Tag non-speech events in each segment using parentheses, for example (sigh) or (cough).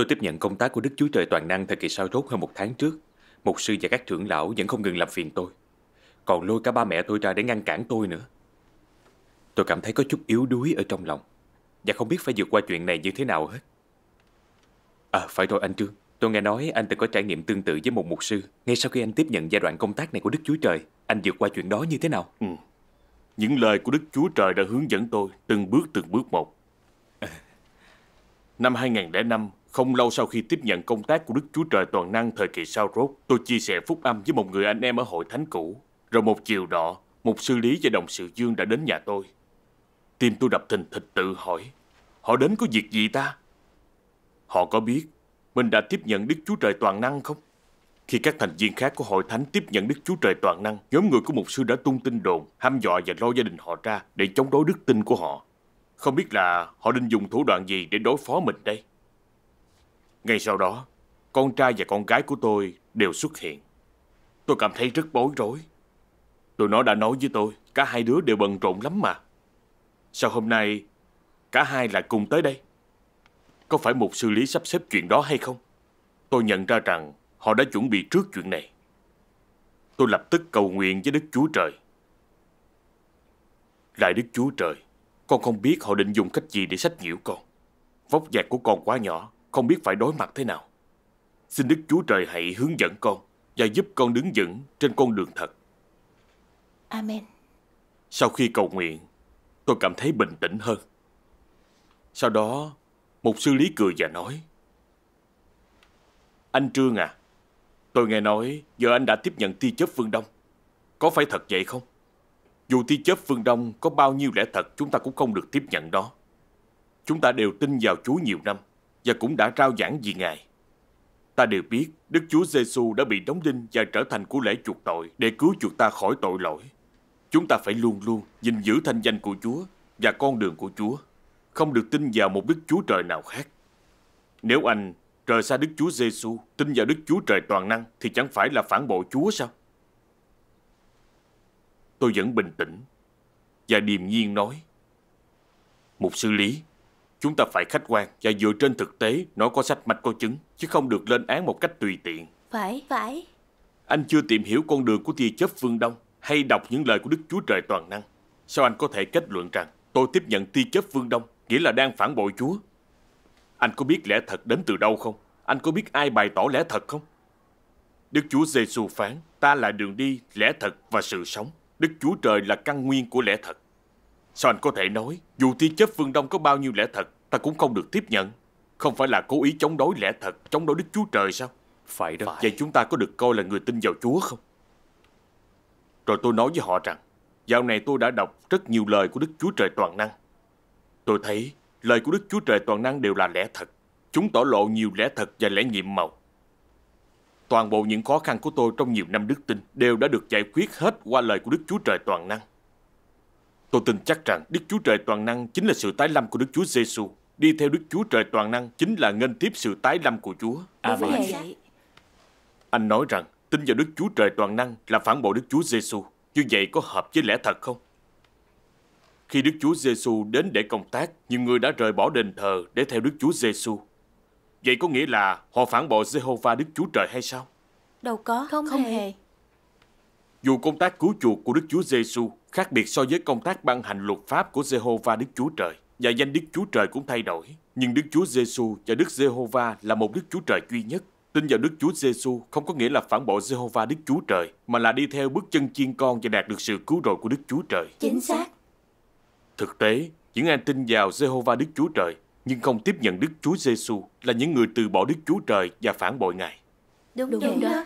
Tôi tiếp nhận công tác của Đức Chúa Trời Toàn Năng thời kỳ sau rốt hơn một tháng trước. Mục sư và các trưởng lão vẫn không ngừng làm phiền tôi. Còn lôi cả ba mẹ tôi ra để ngăn cản tôi nữa. Tôi cảm thấy có chút yếu đuối ở trong lòng. Và không biết phải vượt qua chuyện này như thế nào hết. À, phải rồi anh Trương. Tôi nghe nói anh từng có trải nghiệm tương tự với một mục sư. Ngay sau khi anh tiếp nhận giai đoạn công tác này của Đức Chúa Trời, anh vượt qua chuyện đó như thế nào? Ừ. Những lời của Đức Chúa Trời đã hướng dẫn tôi từng bước từng bước một. À. Năm 2005, không lâu sau khi tiếp nhận công tác của Đức Chúa Trời Toàn Năng thời kỳ sau rốt, tôi chia sẻ phúc âm với một người anh em ở hội thánh cũ. Rồi một chiều đó, một sư lý và đồng sự dương đã đến nhà tôi. Tim tôi đập thình thịch tự hỏi, họ đến có việc gì ta? Họ có biết mình đã tiếp nhận Đức Chúa Trời Toàn Năng không? Khi các thành viên khác của hội thánh tiếp nhận Đức Chúa Trời Toàn Năng, nhóm người của một sư đã tung tin đồn, ham dọa và lo gia đình họ ra để chống đối đức tin của họ. Không biết là họ định dùng thủ đoạn gì để đối phó mình đây? Ngay sau đó, con trai và con gái của tôi đều xuất hiện. Tôi cảm thấy rất bối rối. Tụi nó đã nói với tôi, cả hai đứa đều bận rộn lắm mà. Sao hôm nay cả hai lại cùng tới đây? Có phải một sư lý sắp xếp chuyện đó hay không? Tôi nhận ra rằng họ đã chuẩn bị trước chuyện này. Tôi lập tức cầu nguyện với Đức Chúa Trời. Lại Đức Chúa Trời, con không biết họ định dùng cách gì để sách nhiễu con. Vóc dạc của con quá nhỏ, không biết phải đối mặt thế nào. Xin Đức Chúa Trời hãy hướng dẫn con và giúp con đứng vững trên con đường thật. Amen. Sau khi cầu nguyện, tôi cảm thấy bình tĩnh hơn. Sau đó, một sư lý cười và nói Anh Trương à, tôi nghe nói giờ anh đã tiếp nhận ti chớp phương Đông. Có phải thật vậy không? Dù ti chớp phương Đông có bao nhiêu lẽ thật chúng ta cũng không được tiếp nhận đó. Chúng ta đều tin vào Chúa nhiều năm và cũng đã rao giảng vì Ngài. Ta đều biết Đức Chúa Giêsu đã bị đóng đinh và trở thành của lễ chuộc tội để cứu chuộc ta khỏi tội lỗi. Chúng ta phải luôn luôn gìn giữ thanh danh của Chúa và con đường của Chúa, không được tin vào một Đức Chúa Trời nào khác. Nếu anh rời xa Đức Chúa Giêsu, tin vào Đức Chúa Trời toàn năng thì chẳng phải là phản bội Chúa sao? Tôi vẫn bình tĩnh và điềm nhiên nói: "Một sư lý, Chúng ta phải khách quan và dựa trên thực tế Nó có sách mạch có chứng Chứ không được lên án một cách tùy tiện Phải Phải Anh chưa tìm hiểu con đường của tia chớp phương Đông Hay đọc những lời của Đức Chúa Trời Toàn Năng Sao anh có thể kết luận rằng Tôi tiếp nhận tia chớp phương Đông Nghĩa là đang phản bội Chúa Anh có biết lẽ thật đến từ đâu không Anh có biết ai bày tỏ lẽ thật không Đức Chúa Giêsu phán Ta là đường đi, lẽ thật và sự sống Đức Chúa Trời là căn nguyên của lẽ thật Sao anh có thể nói Dù thi chấp Phương Đông có bao nhiêu lẽ thật Ta cũng không được tiếp nhận Không phải là cố ý chống đối lẽ thật Chống đối Đức Chúa Trời sao Phải đó Vậy chúng ta có được coi là người tin vào Chúa không Rồi tôi nói với họ rằng Dạo này tôi đã đọc rất nhiều lời của Đức Chúa Trời Toàn Năng Tôi thấy lời của Đức Chúa Trời Toàn Năng đều là lẽ thật Chúng tỏ lộ nhiều lẽ thật và lẽ nhiệm màu Toàn bộ những khó khăn của tôi trong nhiều năm đức tin đều đã được giải quyết hết qua lời của Đức Chúa Trời Toàn Năng. Tôi tin chắc rằng Đức Chúa Trời toàn năng chính là sự tái lâm của Đức Chúa Giêsu. Đi theo Đức Chúa Trời toàn năng chính là nghênh tiếp sự tái lâm của Chúa. à vậy Anh nói rằng tin vào Đức Chúa Trời toàn năng là phản bội Đức Chúa Giêsu. Như vậy có hợp với lẽ thật không? Khi Đức Chúa Giêsu đến để công tác, nhiều người đã rời bỏ đền thờ để theo Đức Chúa Giêsu. Vậy có nghĩa là họ phản bội Jehovah Đức Chúa Trời hay sao? Đâu có, không, không hề. hề. Dù công tác cứu chuộc của Đức Chúa Giêsu Khác biệt so với công tác ban hành luật pháp của Jehovah Đức Chúa Trời và danh Đức Chúa Trời cũng thay đổi. Nhưng Đức Chúa Giêsu và Đức Jehovah là một Đức Chúa Trời duy nhất. Tin vào Đức Chúa Giêsu không có nghĩa là phản bội Jehovah Đức Chúa Trời, mà là đi theo bước chân chiên con và đạt được sự cứu rỗi của Đức Chúa Trời. Chính xác. Thực tế, những ai tin vào Jehovah Đức Chúa Trời nhưng không tiếp nhận Đức Chúa Giêsu là những người từ bỏ Đức Chúa Trời và phản bội Ngài. Đúng, đúng, đúng đó.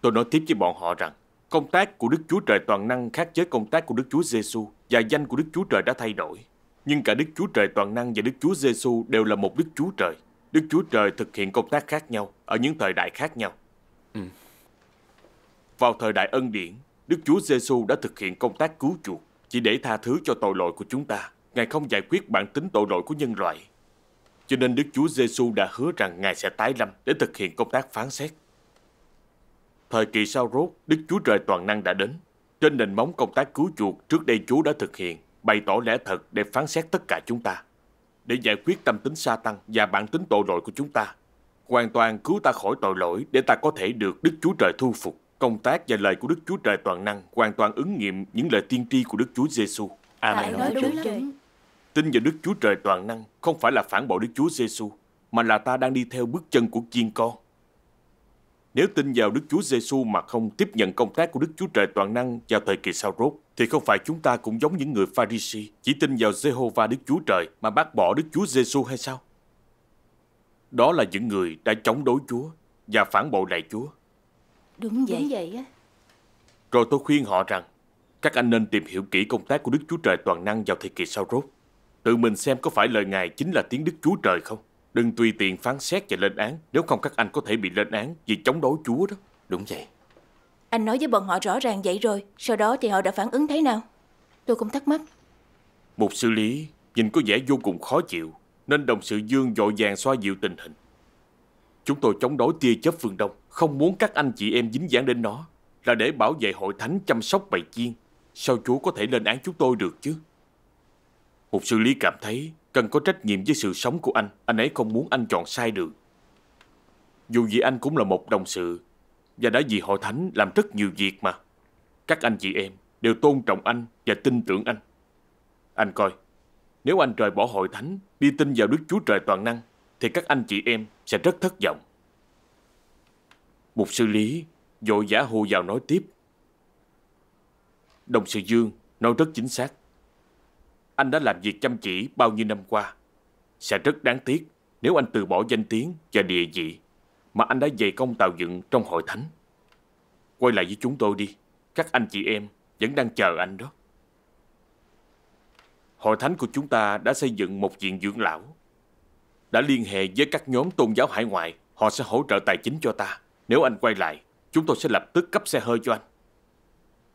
Tôi nói tiếp với bọn họ rằng Công tác của Đức Chúa Trời toàn năng khác với công tác của Đức Chúa Giêsu và danh của Đức Chúa Trời đã thay đổi. Nhưng cả Đức Chúa Trời toàn năng và Đức Chúa Giêsu đều là một Đức Chúa Trời. Đức Chúa Trời thực hiện công tác khác nhau ở những thời đại khác nhau. Ừ. Vào thời đại ân điển, Đức Chúa Giêsu đã thực hiện công tác cứu chuộc chỉ để tha thứ cho tội lỗi của chúng ta. Ngài không giải quyết bản tính tội lỗi của nhân loại. Cho nên Đức Chúa Giêsu đã hứa rằng Ngài sẽ tái lâm để thực hiện công tác phán xét. Thời kỳ sau rốt, Đức Chúa Trời toàn năng đã đến. Trên nền móng công tác cứu chuộc trước đây Chúa đã thực hiện, bày tỏ lẽ thật để phán xét tất cả chúng ta. Để giải quyết tâm tính sa tăng và bản tính tội lỗi của chúng ta. Hoàn toàn cứu ta khỏi tội lỗi để ta có thể được Đức Chúa Trời thu phục. Công tác và lời của Đức Chúa Trời toàn năng hoàn toàn ứng nghiệm những lời tiên tri của Đức Chúa Giêsu. Amen. Nói đúng lắm. Tin vào Đức Chúa Trời toàn năng không phải là phản bội Đức Chúa Giêsu, mà là ta đang đi theo bước chân của chiên con. Nếu tin vào Đức Chúa Giêsu mà không tiếp nhận công tác của Đức Chúa Trời toàn năng vào thời kỳ sau rốt, thì không phải chúng ta cũng giống những người Pharisee chỉ tin vào Jehovah Đức Chúa Trời mà bác bỏ Đức Chúa Giêsu hay sao? Đó là những người đã chống đối Chúa và phản bội lại Chúa. Đúng vậy. Đúng vậy á. Rồi tôi khuyên họ rằng các anh nên tìm hiểu kỹ công tác của Đức Chúa Trời toàn năng vào thời kỳ sau rốt. Tự mình xem có phải lời Ngài chính là tiếng Đức Chúa Trời không? Đừng tùy tiện phán xét và lên án Nếu không các anh có thể bị lên án Vì chống đối chúa đó Đúng vậy Anh nói với bọn họ rõ ràng vậy rồi Sau đó thì họ đã phản ứng thế nào Tôi cũng thắc mắc Một xử lý nhìn có vẻ vô cùng khó chịu Nên đồng sự Dương dội vàng xoa dịu tình hình Chúng tôi chống đối tia chớp phương Đông Không muốn các anh chị em dính dáng đến nó Là để bảo vệ hội thánh chăm sóc bầy chiên Sao chúa có thể lên án chúng tôi được chứ Một xử lý cảm thấy Cần có trách nhiệm với sự sống của anh Anh ấy không muốn anh chọn sai được. Dù gì anh cũng là một đồng sự Và đã vì hội thánh làm rất nhiều việc mà Các anh chị em đều tôn trọng anh và tin tưởng anh Anh coi Nếu anh rời bỏ hội thánh Đi tin vào Đức Chúa Trời Toàn Năng Thì các anh chị em sẽ rất thất vọng Mục sư Lý vội giả hô vào nói tiếp Đồng sự Dương nói rất chính xác anh đã làm việc chăm chỉ bao nhiêu năm qua. Sẽ rất đáng tiếc nếu anh từ bỏ danh tiếng và địa vị mà anh đã dày công tạo dựng trong hội thánh. Quay lại với chúng tôi đi, các anh chị em vẫn đang chờ anh đó. Hội thánh của chúng ta đã xây dựng một viện dưỡng lão. Đã liên hệ với các nhóm tôn giáo hải ngoại, họ sẽ hỗ trợ tài chính cho ta. Nếu anh quay lại, chúng tôi sẽ lập tức cấp xe hơi cho anh.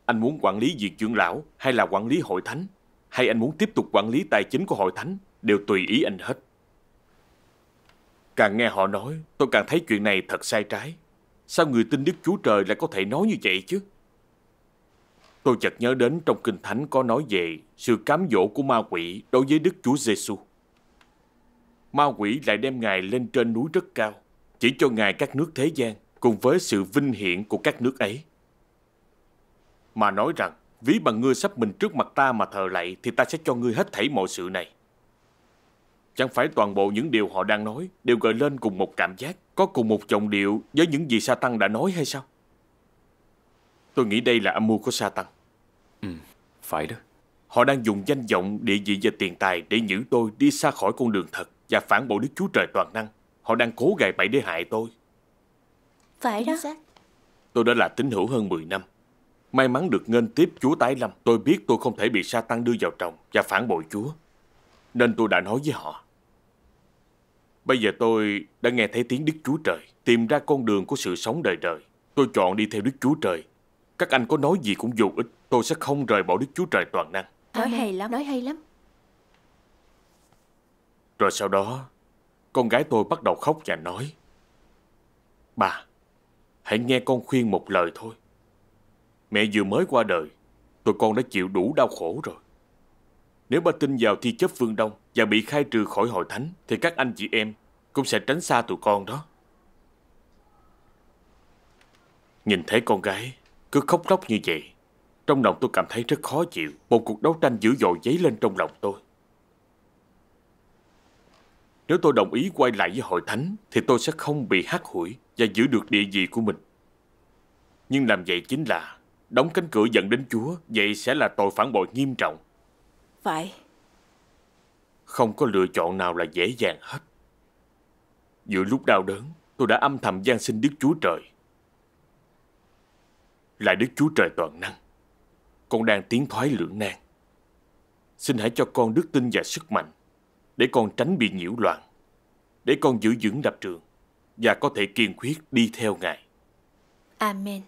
Anh muốn quản lý việc dưỡng lão hay là quản lý hội thánh? hay anh muốn tiếp tục quản lý tài chính của hội thánh đều tùy ý anh hết. Càng nghe họ nói, tôi càng thấy chuyện này thật sai trái. Sao người tin Đức Chúa Trời lại có thể nói như vậy chứ? Tôi chợt nhớ đến trong Kinh Thánh có nói về sự cám dỗ của ma quỷ đối với Đức Chúa Giêsu. Ma quỷ lại đem Ngài lên trên núi rất cao, chỉ cho Ngài các nước thế gian cùng với sự vinh hiển của các nước ấy. Mà nói rằng Ví bằng ngươi sắp mình trước mặt ta mà thờ lạy thì ta sẽ cho ngươi hết thảy mọi sự này. Chẳng phải toàn bộ những điều họ đang nói đều gợi lên cùng một cảm giác, có cùng một giọng điệu với những gì sa tăng đã nói hay sao? Tôi nghĩ đây là âm mưu của sa tăng. Ừ, phải đó. Họ đang dùng danh vọng, địa vị và tiền tài để nhử tôi đi xa khỏi con đường thật và phản bội Đức Chúa Trời toàn năng. Họ đang cố gài bẫy để hại tôi. Phải đó. Tôi đã là tín hữu hơn 10 năm. May mắn được nghênh tiếp chúa tái lâm, tôi biết tôi không thể bị sa tăng đưa vào trọng và phản bội chúa. Nên tôi đã nói với họ. Bây giờ tôi đã nghe thấy tiếng Đức Chúa Trời, tìm ra con đường của sự sống đời đời. Tôi chọn đi theo Đức Chúa Trời. Các anh có nói gì cũng vô ích, tôi sẽ không rời bỏ Đức Chúa Trời toàn năng. Nói hay lắm, nói hay lắm. Rồi sau đó, con gái tôi bắt đầu khóc và nói Bà, hãy nghe con khuyên một lời thôi Mẹ vừa mới qua đời, tụi con đã chịu đủ đau khổ rồi. Nếu ba tin vào thi chấp phương Đông và bị khai trừ khỏi hội thánh, thì các anh chị em cũng sẽ tránh xa tụi con đó. Nhìn thấy con gái cứ khóc lóc như vậy, trong lòng tôi cảm thấy rất khó chịu. Một cuộc đấu tranh dữ dội dấy lên trong lòng tôi. Nếu tôi đồng ý quay lại với hội thánh thì tôi sẽ không bị hắc hủi và giữ được địa vị của mình. Nhưng làm vậy chính là Đóng cánh cửa dẫn đến Chúa, vậy sẽ là tội phản bội nghiêm trọng. Phải. Không có lựa chọn nào là dễ dàng hết. Giữa lúc đau đớn, tôi đã âm thầm gian xin Đức Chúa Trời. lại Đức Chúa Trời toàn năng. Con đang tiến thoái lưỡng nan. Xin hãy cho con đức tin và sức mạnh để con tránh bị nhiễu loạn, để con giữ vững lập trường và có thể kiên quyết đi theo Ngài. Amen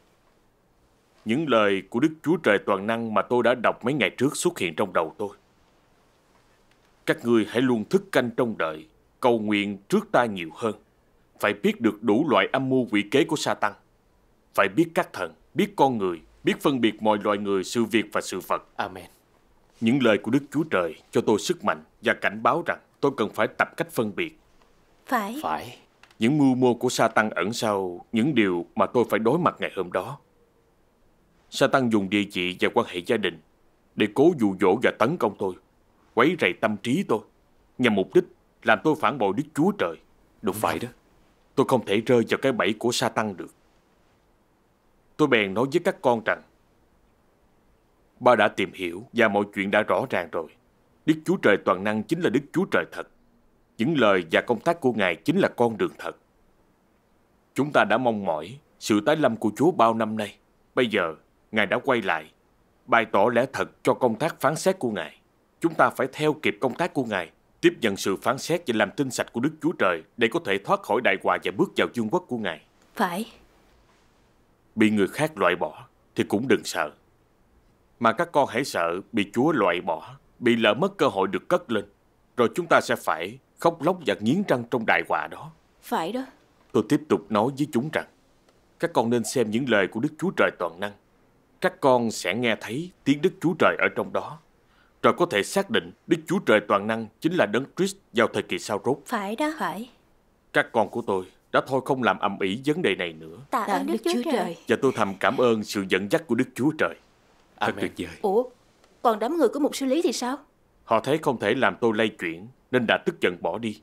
những lời của Đức Chúa Trời Toàn Năng mà tôi đã đọc mấy ngày trước xuất hiện trong đầu tôi. Các ngươi hãy luôn thức canh trong đợi, cầu nguyện trước ta nhiều hơn. Phải biết được đủ loại âm mưu quỷ kế của Satan. Phải biết các thần, biết con người, biết phân biệt mọi loài người, sự việc và sự vật. Amen. Những lời của Đức Chúa Trời cho tôi sức mạnh và cảnh báo rằng tôi cần phải tập cách phân biệt. Phải. Phải. Những mưu mô của Satan ẩn sau những điều mà tôi phải đối mặt ngày hôm đó Sa Tăng dùng địa chỉ và quan hệ gia đình để cố dụ dỗ và tấn công tôi, quấy rầy tâm trí tôi, nhằm mục đích làm tôi phản bội Đức Chúa Trời. Đúng phải đó, tôi không thể rơi vào cái bẫy của Satan được. Tôi bèn nói với các con rằng, ba đã tìm hiểu và mọi chuyện đã rõ ràng rồi. Đức Chúa Trời toàn năng chính là Đức Chúa Trời thật. Những lời và công tác của Ngài chính là con đường thật. Chúng ta đã mong mỏi sự tái lâm của Chúa bao năm nay. Bây giờ Ngài đã quay lại, bày tỏ lẽ thật cho công tác phán xét của Ngài. Chúng ta phải theo kịp công tác của Ngài, tiếp nhận sự phán xét và làm tin sạch của Đức Chúa Trời để có thể thoát khỏi đại họa và bước vào vương quốc của Ngài. Phải. Bị người khác loại bỏ thì cũng đừng sợ. Mà các con hãy sợ bị Chúa loại bỏ, bị lỡ mất cơ hội được cất lên. Rồi chúng ta sẽ phải khóc lóc và nghiến răng trong đại họa đó. Phải đó. Tôi tiếp tục nói với chúng rằng, các con nên xem những lời của Đức Chúa Trời toàn năng các con sẽ nghe thấy tiếng Đức Chúa Trời ở trong đó. Rồi có thể xác định Đức Chúa Trời toàn năng chính là Đấng Christ vào thời kỳ sau rốt. Phải đó, phải. Các con của tôi đã thôi không làm ầm ĩ vấn đề này nữa. Tạ, Tạ ơn Đức, Đức Chúa, Chúa Trời. Và tôi thầm cảm ơn sự dẫn dắt của Đức Chúa Trời. Thật tuyệt vời. Ủa, còn đám người của một sư lý thì sao? Họ thấy không thể làm tôi lay chuyển nên đã tức giận bỏ đi.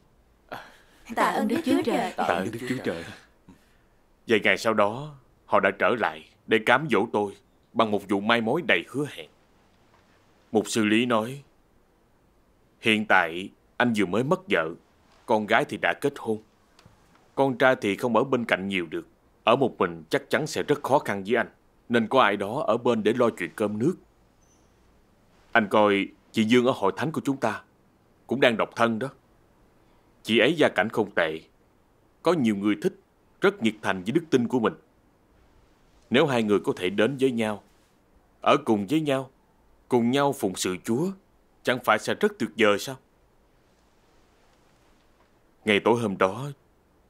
Tạ ơn Đức Chúa Trời. Tạ ơn Đức Chúa Trời. Vài ngày sau đó, họ đã trở lại để cám dỗ tôi bằng một vụ mai mối đầy hứa hẹn. Mục sư Lý nói, hiện tại anh vừa mới mất vợ, con gái thì đã kết hôn. Con trai thì không ở bên cạnh nhiều được, ở một mình chắc chắn sẽ rất khó khăn với anh, nên có ai đó ở bên để lo chuyện cơm nước. Anh coi chị Dương ở hội thánh của chúng ta, cũng đang độc thân đó. Chị ấy gia cảnh không tệ, có nhiều người thích, rất nhiệt thành với đức tin của mình. Nếu hai người có thể đến với nhau, ở cùng với nhau, cùng nhau phụng sự Chúa, chẳng phải sẽ rất tuyệt vời sao? Ngày tối hôm đó,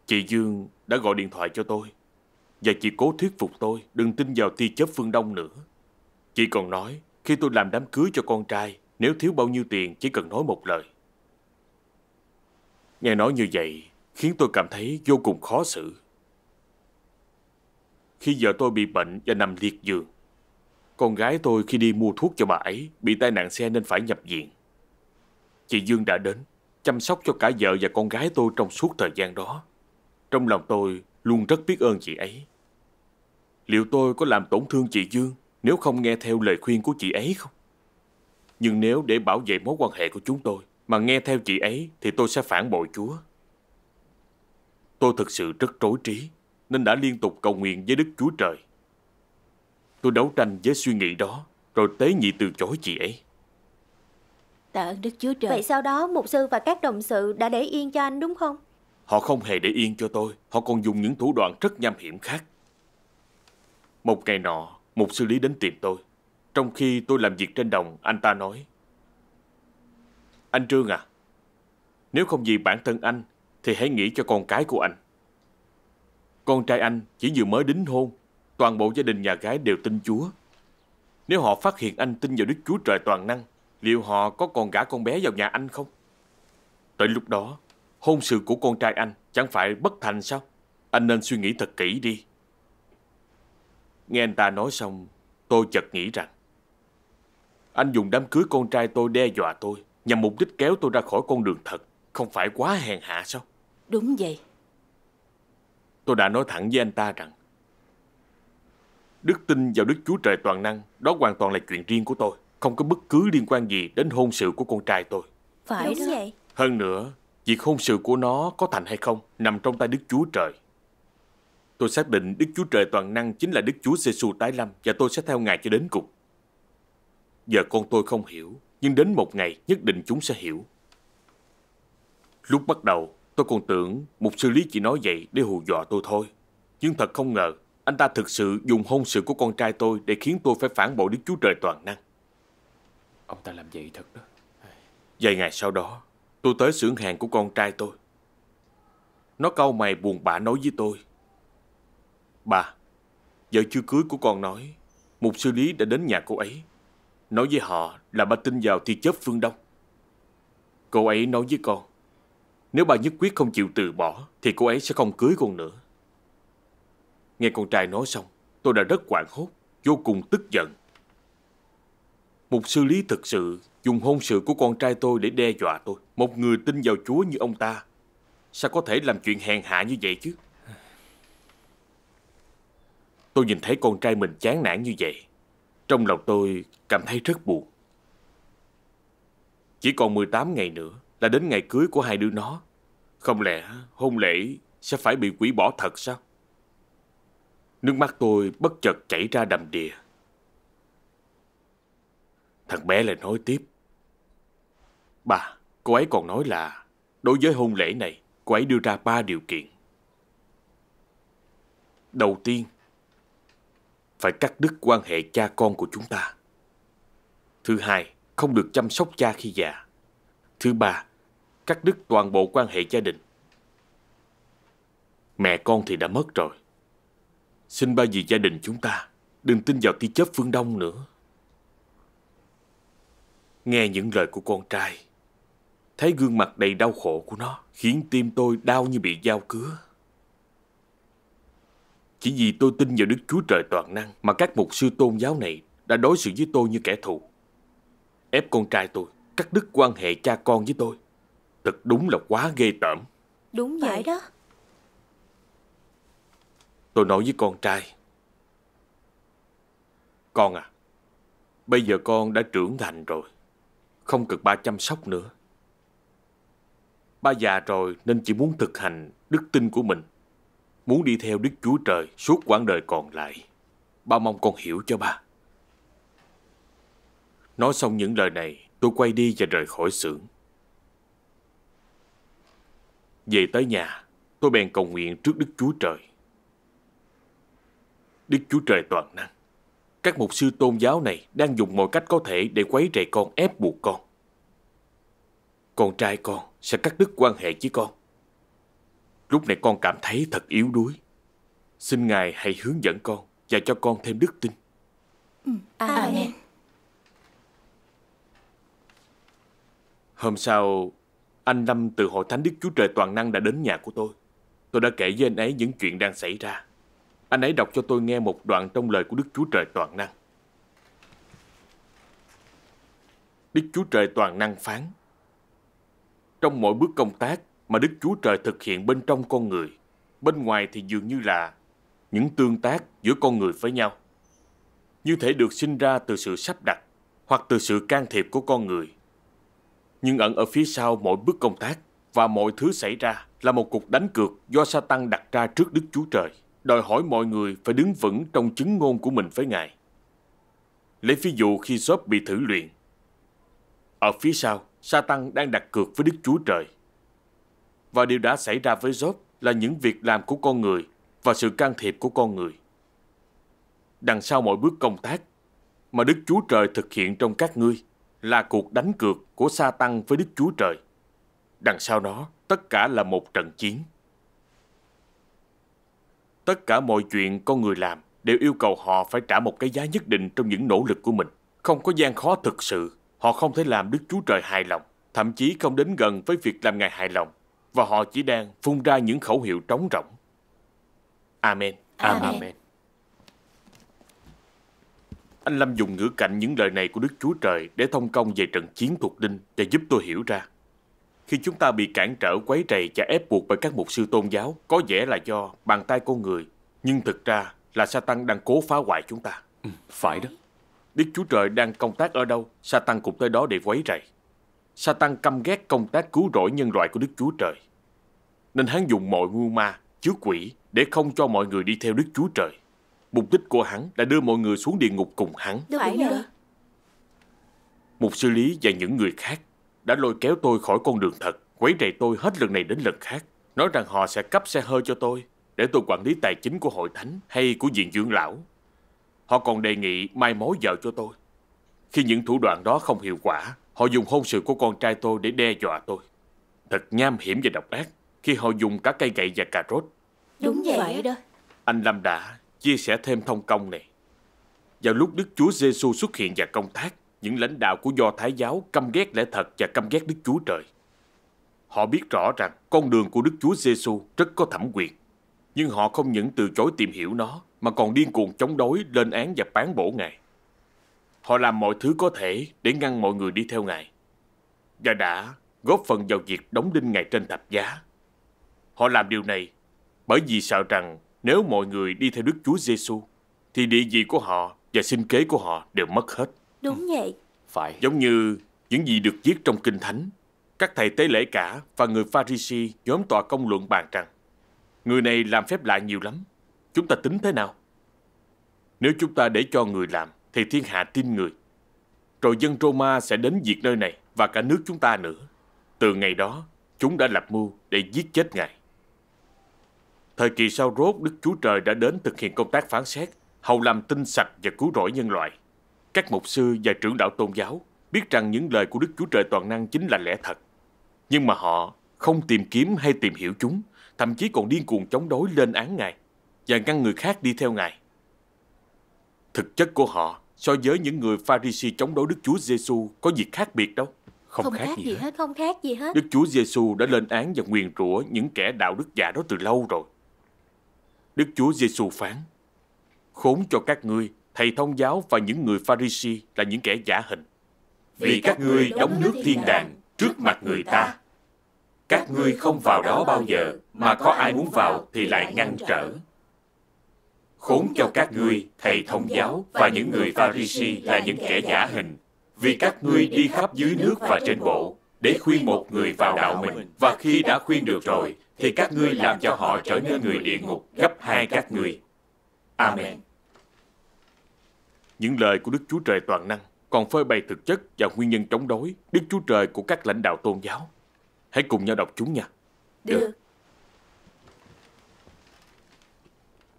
chị Dương đã gọi điện thoại cho tôi và chị cố thuyết phục tôi đừng tin vào thi chớp phương Đông nữa. Chị còn nói, khi tôi làm đám cưới cho con trai, nếu thiếu bao nhiêu tiền chỉ cần nói một lời. Nghe nói như vậy khiến tôi cảm thấy vô cùng khó xử khi vợ tôi bị bệnh và nằm liệt giường. Con gái tôi khi đi mua thuốc cho bà ấy bị tai nạn xe nên phải nhập viện. Chị Dương đã đến, chăm sóc cho cả vợ và con gái tôi trong suốt thời gian đó. Trong lòng tôi luôn rất biết ơn chị ấy. Liệu tôi có làm tổn thương chị Dương nếu không nghe theo lời khuyên của chị ấy không? Nhưng nếu để bảo vệ mối quan hệ của chúng tôi mà nghe theo chị ấy thì tôi sẽ phản bội Chúa. Tôi thực sự rất trối trí nên đã liên tục cầu nguyện với Đức Chúa Trời. Tôi đấu tranh với suy nghĩ đó, rồi tế nhị từ chối chị ấy. Tạ ơn Đức Chúa Trời. Vậy sau đó mục sư và các đồng sự đã để yên cho anh đúng không? Họ không hề để yên cho tôi, họ còn dùng những thủ đoạn rất nham hiểm khác. Một ngày nọ, mục sư lý đến tìm tôi. Trong khi tôi làm việc trên đồng, anh ta nói. Anh Trương à, nếu không vì bản thân anh, thì hãy nghĩ cho con cái của anh. Con trai anh chỉ vừa mới đính hôn, toàn bộ gia đình nhà gái đều tin Chúa. Nếu họ phát hiện anh tin vào Đức Chúa Trời toàn năng, liệu họ có còn gả con bé vào nhà anh không? Tới lúc đó, hôn sự của con trai anh chẳng phải bất thành sao? Anh nên suy nghĩ thật kỹ đi. Nghe anh ta nói xong, tôi chợt nghĩ rằng anh dùng đám cưới con trai tôi đe dọa tôi nhằm mục đích kéo tôi ra khỏi con đường thật, không phải quá hèn hạ sao? Đúng vậy tôi đã nói thẳng với anh ta rằng Đức tin vào Đức Chúa Trời Toàn Năng đó hoàn toàn là chuyện riêng của tôi. Không có bất cứ liên quan gì đến hôn sự của con trai tôi. Phải Đúng đó. vậy. Hơn nữa, việc hôn sự của nó có thành hay không nằm trong tay Đức Chúa Trời. Tôi xác định Đức Chúa Trời Toàn Năng chính là Đức Chúa giê -xu tái lâm và tôi sẽ theo Ngài cho đến cùng. Giờ con tôi không hiểu, nhưng đến một ngày nhất định chúng sẽ hiểu. Lúc bắt đầu, Tôi còn tưởng một sư Lý chỉ nói vậy để hù dọa tôi thôi. Nhưng thật không ngờ, anh ta thực sự dùng hôn sự của con trai tôi để khiến tôi phải phản bội Đức Chúa Trời toàn năng. Ông ta làm vậy thật đó. Vài ngày sau đó, tôi tới xưởng hàng của con trai tôi. Nó cau mày buồn bã nói với tôi. Bà, vợ chưa cưới của con nói, một sư Lý đã đến nhà cô ấy. Nói với họ là bà tin vào thì chớp phương Đông. Cô ấy nói với con, nếu bà nhất quyết không chịu từ bỏ Thì cô ấy sẽ không cưới con nữa Nghe con trai nói xong Tôi đã rất hoảng hốt Vô cùng tức giận Một sư lý thực sự Dùng hôn sự của con trai tôi để đe dọa tôi Một người tin vào Chúa như ông ta Sao có thể làm chuyện hèn hạ như vậy chứ Tôi nhìn thấy con trai mình chán nản như vậy Trong lòng tôi cảm thấy rất buồn Chỉ còn 18 ngày nữa là đến ngày cưới của hai đứa nó. Không lẽ hôn lễ sẽ phải bị quỷ bỏ thật sao? Nước mắt tôi bất chợt chảy ra đầm đìa. Thằng bé lại nói tiếp. Bà, cô ấy còn nói là đối với hôn lễ này, cô ấy đưa ra ba điều kiện. Đầu tiên, phải cắt đứt quan hệ cha con của chúng ta. Thứ hai, không được chăm sóc cha khi già. Thứ ba, cắt đứt toàn bộ quan hệ gia đình. Mẹ con thì đã mất rồi. Xin ba vì gia đình chúng ta, đừng tin vào tia chớp phương Đông nữa. Nghe những lời của con trai, thấy gương mặt đầy đau khổ của nó khiến tim tôi đau như bị dao cứa. Chỉ vì tôi tin vào Đức Chúa Trời toàn năng mà các mục sư tôn giáo này đã đối xử với tôi như kẻ thù. Ép con trai tôi cắt đứt quan hệ cha con với tôi Thật đúng là quá ghê tởm Đúng vậy đó Tôi nói với con trai Con à Bây giờ con đã trưởng thành rồi Không cần ba chăm sóc nữa Ba già rồi nên chỉ muốn thực hành đức tin của mình Muốn đi theo Đức Chúa Trời suốt quãng đời còn lại Ba mong con hiểu cho ba Nói xong những lời này Tôi quay đi và rời khỏi xưởng. Về tới nhà, tôi bèn cầu nguyện trước Đức Chúa Trời. Đức Chúa Trời toàn năng, các mục sư tôn giáo này đang dùng mọi cách có thể để quấy rầy con ép buộc con. Con trai con sẽ cắt đứt quan hệ với con. Lúc này con cảm thấy thật yếu đuối. Xin Ngài hãy hướng dẫn con và cho con thêm đức tin. Ừ, Amen. Hôm sau, anh Lâm từ hội thánh Đức Chúa Trời Toàn Năng đã đến nhà của tôi. Tôi đã kể với anh ấy những chuyện đang xảy ra. Anh ấy đọc cho tôi nghe một đoạn trong lời của Đức Chúa Trời Toàn Năng. Đức Chúa Trời Toàn Năng phán. Trong mỗi bước công tác mà Đức Chúa Trời thực hiện bên trong con người, bên ngoài thì dường như là những tương tác giữa con người với nhau. Như thể được sinh ra từ sự sắp đặt hoặc từ sự can thiệp của con người nhưng ẩn ở phía sau mỗi bước công tác và mọi thứ xảy ra là một cuộc đánh cược do Satan đặt ra trước Đức Chúa Trời, đòi hỏi mọi người phải đứng vững trong chứng ngôn của mình với Ngài. Lấy ví dụ khi Job bị thử luyện. Ở phía sau, Satan đang đặt cược với Đức Chúa Trời. Và điều đã xảy ra với Job là những việc làm của con người và sự can thiệp của con người. Đằng sau mỗi bước công tác mà Đức Chúa Trời thực hiện trong các ngươi là cuộc đánh cược của sa tăng với Đức Chúa Trời. Đằng sau nó, tất cả là một trận chiến. Tất cả mọi chuyện con người làm đều yêu cầu họ phải trả một cái giá nhất định trong những nỗ lực của mình. Không có gian khó thực sự, họ không thể làm Đức Chúa Trời hài lòng, thậm chí không đến gần với việc làm Ngài hài lòng, và họ chỉ đang phun ra những khẩu hiệu trống rỗng. Amen. Amen. Amen. Anh Lâm dùng ngữ cảnh những lời này của Đức Chúa Trời để thông công về trận chiến thuộc đinh và giúp tôi hiểu ra. Khi chúng ta bị cản trở, quấy rầy và ép buộc bởi các mục sư tôn giáo, có vẻ là do bàn tay con người, nhưng thực ra là Satan đang cố phá hoại chúng ta. Ừ, phải đó. Đức Chúa Trời đang công tác ở đâu, Satan cũng tới đó để quấy rầy. Satan căm ghét công tác cứu rỗi nhân loại của Đức Chúa Trời. Nên hắn dùng mọi mưu ma, chứa quỷ để không cho mọi người đi theo Đức Chúa Trời. Mục đích của hắn đã đưa mọi người xuống địa ngục cùng hắn. Đúng Phải rồi. Mục sư Lý và những người khác đã lôi kéo tôi khỏi con đường thật, quấy rầy tôi hết lần này đến lần khác, nói rằng họ sẽ cấp xe hơi cho tôi để tôi quản lý tài chính của hội thánh hay của diện dưỡng lão. Họ còn đề nghị mai mối vợ cho tôi. Khi những thủ đoạn đó không hiệu quả, họ dùng hôn sự của con trai tôi để đe dọa tôi. Thật nham hiểm và độc ác khi họ dùng cả cây gậy và cà rốt. Đúng, Đúng vậy đó. Anh Lâm đã chia sẻ thêm thông công này. Vào lúc Đức Chúa Giêsu xuất hiện và công tác, những lãnh đạo của Do Thái giáo căm ghét lẽ thật và căm ghét Đức Chúa Trời. Họ biết rõ rằng con đường của Đức Chúa Giêsu rất có thẩm quyền, nhưng họ không những từ chối tìm hiểu nó mà còn điên cuồng chống đối, lên án và bán bổ Ngài. Họ làm mọi thứ có thể để ngăn mọi người đi theo Ngài và đã góp phần vào việc đóng đinh Ngài trên thập giá. Họ làm điều này bởi vì sợ rằng nếu mọi người đi theo Đức Chúa Giêsu thì địa vị của họ và sinh kế của họ đều mất hết. Đúng ừ. vậy. Phải. Giống như những gì được viết trong Kinh Thánh, các thầy tế lễ cả và người Pharisee nhóm tòa công luận bàn rằng người này làm phép lạ nhiều lắm, chúng ta tính thế nào? Nếu chúng ta để cho người làm thì thiên hạ tin người. Rồi dân Roma sẽ đến diệt nơi này và cả nước chúng ta nữa. Từ ngày đó, chúng đã lập mưu để giết chết Ngài. Thời kỳ sau rốt, Đức Chúa Trời đã đến thực hiện công tác phán xét, hầu làm tinh sạch và cứu rỗi nhân loại. Các mục sư và trưởng đạo tôn giáo biết rằng những lời của Đức Chúa Trời toàn năng chính là lẽ thật. Nhưng mà họ không tìm kiếm hay tìm hiểu chúng, thậm chí còn điên cuồng chống đối lên án Ngài và ngăn người khác đi theo Ngài. Thực chất của họ so với những người Pharisee chống đối Đức Chúa Giêsu có gì khác biệt đâu. Không, không khác, khác gì hết. hết, không khác gì hết. Đức Chúa Giêsu đã lên án và nguyền rủa những kẻ đạo đức giả đó từ lâu rồi. Đức Chúa Giêsu phán: Khốn cho các ngươi, thầy thông giáo và những người Pharisee là những kẻ giả hình, vì các ngươi đóng nước thiên đàng trước mặt người ta. Các ngươi không vào đó bao giờ, mà có ai muốn vào thì lại ngăn trở. Khốn cho các ngươi, thầy thông giáo và những người Pharisee là những kẻ giả hình, vì các ngươi đi khắp dưới nước và trên bộ để khuyên một người vào đạo mình và khi đã khuyên được rồi thì các ngươi làm cho họ trở nên người địa ngục gấp hai các ngươi. Amen. Những lời của Đức Chúa Trời toàn năng còn phơi bày thực chất và nguyên nhân chống đối Đức Chúa Trời của các lãnh đạo tôn giáo. Hãy cùng nhau đọc chúng nha. Được.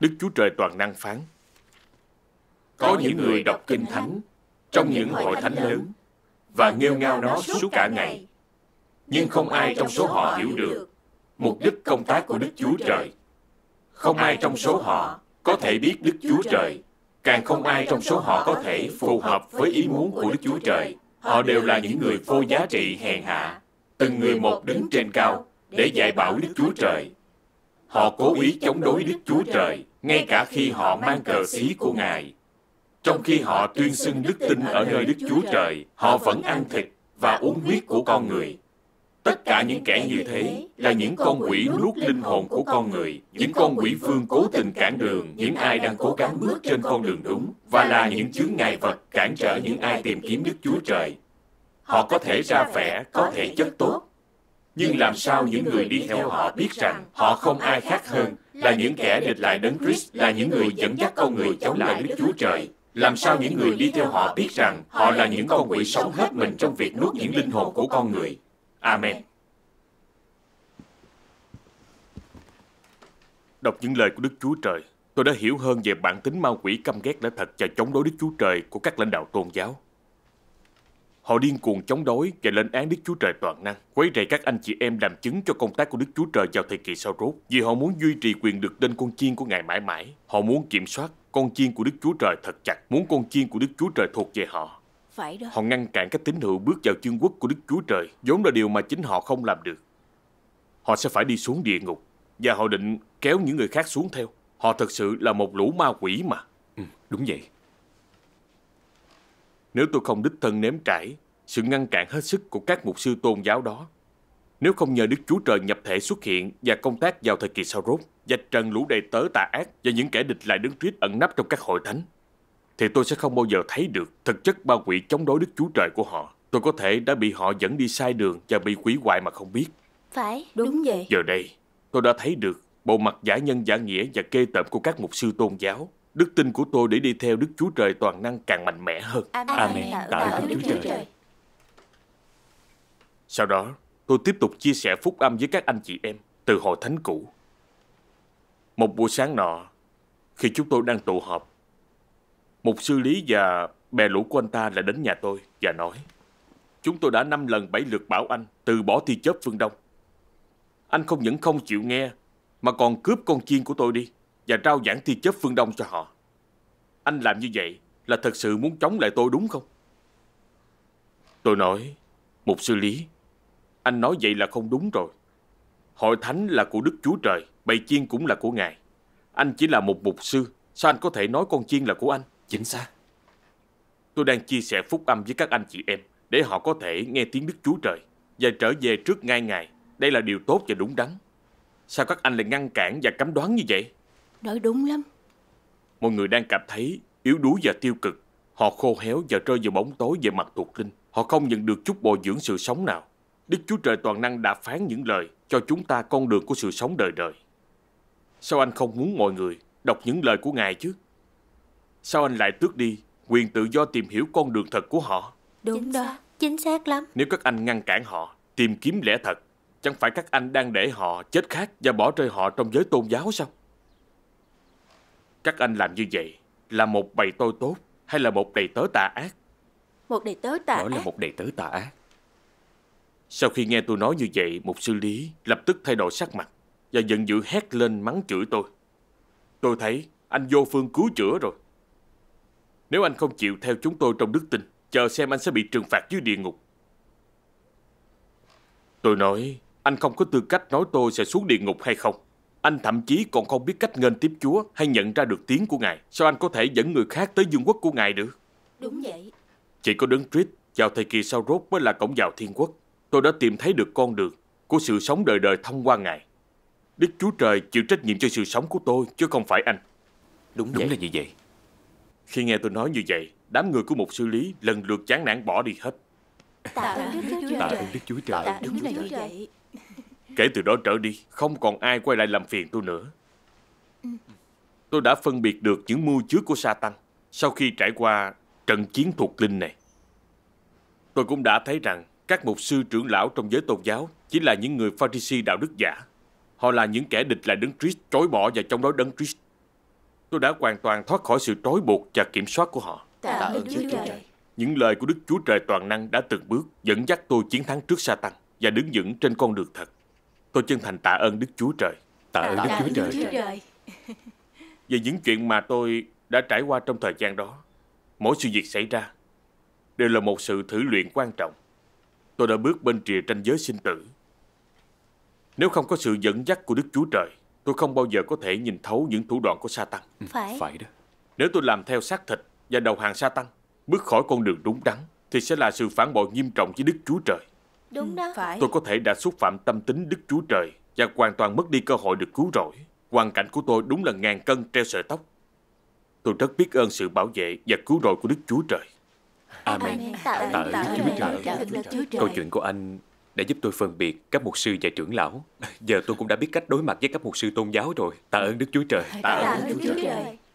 Đức Chúa Trời toàn năng phán. Có những người đọc kinh thánh trong những hội thánh lớn và nghêu ngao nó suốt cả ngày. Nhưng không ai trong số họ hiểu được mục đích công tác của Đức Chúa Trời. Không ai trong số họ có thể biết Đức Chúa Trời, càng không ai trong số họ có thể phù hợp với ý muốn của Đức Chúa Trời. Họ đều là những người vô giá trị hèn hạ, từng người một đứng trên cao để dạy bảo Đức Chúa Trời. Họ cố ý chống đối Đức Chúa Trời, ngay cả khi họ mang cờ xí của Ngài. Trong khi họ tuyên xưng đức tin ở nơi Đức Chúa Trời, họ vẫn ăn thịt và uống huyết của con người. Tất cả những kẻ như thế là những con quỷ nuốt linh hồn của con người, những con quỷ vương cố tình cản đường, những ai đang cố gắng bước trên con đường đúng, và là những chướng ngại vật cản trở những ai tìm kiếm Đức Chúa Trời. Họ có thể ra vẻ, có thể chất tốt, nhưng làm sao những người đi theo họ biết rằng họ không ai khác hơn là những kẻ địch lại đấng Christ, là những người dẫn dắt con người chống lại Đức Chúa Trời, làm sao những người đi theo họ biết rằng họ là những con quỷ sống hết mình trong việc nuốt những linh hồn của con người? Amen. Đọc những lời của Đức Chúa Trời, tôi đã hiểu hơn về bản tính ma quỷ căm ghét lẽ thật và chống đối Đức Chúa Trời của các lãnh đạo tôn giáo. Họ điên cuồng chống đối và lên án Đức Chúa Trời toàn năng, quấy rầy các anh chị em làm chứng cho công tác của Đức Chúa Trời vào thời kỳ sau rốt, vì họ muốn duy trì quyền được tên con chiên của Ngài mãi mãi. Họ muốn kiểm soát con chiên của Đức Chúa Trời thật chặt, muốn con chiên của Đức Chúa Trời thuộc về họ. Phải đó. Họ ngăn cản các tín hữu bước vào chương quốc của Đức Chúa Trời, vốn là điều mà chính họ không làm được. Họ sẽ phải đi xuống địa ngục, và họ định kéo những người khác xuống theo. Họ thật sự là một lũ ma quỷ mà. Ừ, đúng vậy. Nếu tôi không đích thân nếm trải sự ngăn cản hết sức của các mục sư tôn giáo đó, nếu không nhờ Đức Chúa Trời nhập thể xuất hiện và công tác vào thời kỳ sau rốt, dạch trần lũ đầy tớ tà ác và những kẻ địch lại đứng triết ẩn nấp trong các hội thánh, thì tôi sẽ không bao giờ thấy được thực chất ba quỷ chống đối Đức Chúa Trời của họ. Tôi có thể đã bị họ dẫn đi sai đường và bị quỷ hoại mà không biết. Phải, đúng, vậy. Giờ đây, tôi đã thấy được bộ mặt giả nhân giả nghĩa và kê tởm của các mục sư tôn giáo. Đức tin của tôi để đi theo Đức Chúa Trời toàn năng càng mạnh mẽ hơn. Amen. Amen. Tạ ơn Đức, Đức Chúa Trời. Trời. Sau đó, tôi tiếp tục chia sẻ phúc âm với các anh chị em từ hội thánh cũ. Một buổi sáng nọ, khi chúng tôi đang tụ họp Mục sư Lý và bè lũ của anh ta lại đến nhà tôi và nói Chúng tôi đã năm lần bảy lượt bảo anh từ bỏ thi chớp phương Đông. Anh không những không chịu nghe mà còn cướp con chiên của tôi đi và trao giảng thi chớp phương Đông cho họ. Anh làm như vậy là thật sự muốn chống lại tôi đúng không? Tôi nói, Mục sư Lý, anh nói vậy là không đúng rồi. Hội thánh là của Đức Chúa Trời, bày chiên cũng là của Ngài. Anh chỉ là một mục sư, sao anh có thể nói con chiên là của anh? Chính xác Tôi đang chia sẻ phúc âm với các anh chị em Để họ có thể nghe tiếng Đức Chúa Trời Và trở về trước ngay ngày Đây là điều tốt và đúng đắn Sao các anh lại ngăn cản và cấm đoán như vậy Nói đúng lắm Mọi người đang cảm thấy yếu đuối và tiêu cực Họ khô héo và rơi vào bóng tối về mặt thuộc linh Họ không nhận được chút bồi dưỡng sự sống nào Đức Chúa Trời Toàn Năng đã phán những lời Cho chúng ta con đường của sự sống đời đời Sao anh không muốn mọi người Đọc những lời của Ngài chứ Sao anh lại tước đi quyền tự do tìm hiểu con đường thật của họ? Đúng đó, chính xác lắm. Nếu các anh ngăn cản họ, tìm kiếm lẽ thật, chẳng phải các anh đang để họ chết khác và bỏ rơi họ trong giới tôn giáo sao? Các anh làm như vậy là một bầy tôi tốt hay là một đầy tớ tà ác? Một đầy tớ tà Đó ác. là một đầy tớ tà ác. Sau khi nghe tôi nói như vậy, một sư lý lập tức thay đổi sắc mặt và giận dữ hét lên mắng chửi tôi. Tôi thấy anh vô phương cứu chữa rồi. Nếu anh không chịu theo chúng tôi trong đức tin, chờ xem anh sẽ bị trừng phạt dưới địa ngục. Tôi nói, anh không có tư cách nói tôi sẽ xuống địa ngục hay không. Anh thậm chí còn không biết cách nghênh tiếp Chúa hay nhận ra được tiếng của Ngài. Sao anh có thể dẫn người khác tới dương quốc của Ngài được? Đúng vậy. Chỉ có đấng Trít vào thời kỳ sau rốt mới là cổng vào thiên quốc. Tôi đã tìm thấy được con đường của sự sống đời đời thông qua Ngài. Đức Chúa Trời chịu trách nhiệm cho sự sống của tôi chứ không phải anh. Đúng, Đúng vậy. là như vậy. Khi nghe tôi nói như vậy, đám người của một sư lý lần lượt chán nản bỏ đi hết. Tạ ơn Đức Chúa Trời. Tạ ơn Đức Chúa Trời. Tạ đúng là như vậy. Kể từ đó trở đi, không còn ai quay lại làm phiền tôi nữa. Tôi đã phân biệt được những mưu trước của Satan sau khi trải qua trận chiến thuộc linh này. Tôi cũng đã thấy rằng các mục sư trưởng lão trong giới tôn giáo chỉ là những người pharisee đạo đức giả. Họ là những kẻ địch lại đấng Christ, chối bỏ và chống đối đấng Christ. Tôi đã hoàn toàn thoát khỏi sự trói buộc và kiểm soát của họ. Tạ, Tạ ơn Chúa Trời. Những lời của Đức Chúa Trời toàn năng đã từng bước dẫn dắt tôi chiến thắng trước Satan và đứng vững trên con đường thật. Tôi chân thành tạ ơn Đức Chúa Trời. Tạ, tạ ơn Đức Chúa Trời. Trời. (laughs) Về những chuyện mà tôi đã trải qua trong thời gian đó, mỗi sự việc xảy ra đều là một sự thử luyện quan trọng. Tôi đã bước bên rìa tranh giới sinh tử. Nếu không có sự dẫn dắt của Đức Chúa Trời, Tôi không bao giờ có thể nhìn thấu những thủ đoạn của Satan. Ừ, phải. Phải đó. Nếu tôi làm theo xác thịt và đầu hàng Satan, bước khỏi con đường đúng đắn, thì sẽ là sự phản bội nghiêm trọng với Đức Chúa Trời. Đúng ừ, đó. Phải. Tôi có thể đã xúc phạm tâm tính Đức Chúa Trời và hoàn toàn mất đi cơ hội được cứu rỗi. Hoàn cảnh của tôi đúng là ngàn cân treo sợi tóc. Tôi rất biết ơn sự bảo vệ và cứu rỗi của Đức Chúa Trời. Amen. Amen. Tạ ơn Đức Chúa Trời. Câu chuyện của anh đã giúp tôi phân biệt các mục sư và trưởng lão. Giờ tôi cũng đã biết cách đối mặt với các mục sư tôn giáo rồi. Tạ ơn Đức Chúa Trời. Tạ ơn Đức Chúa Trời.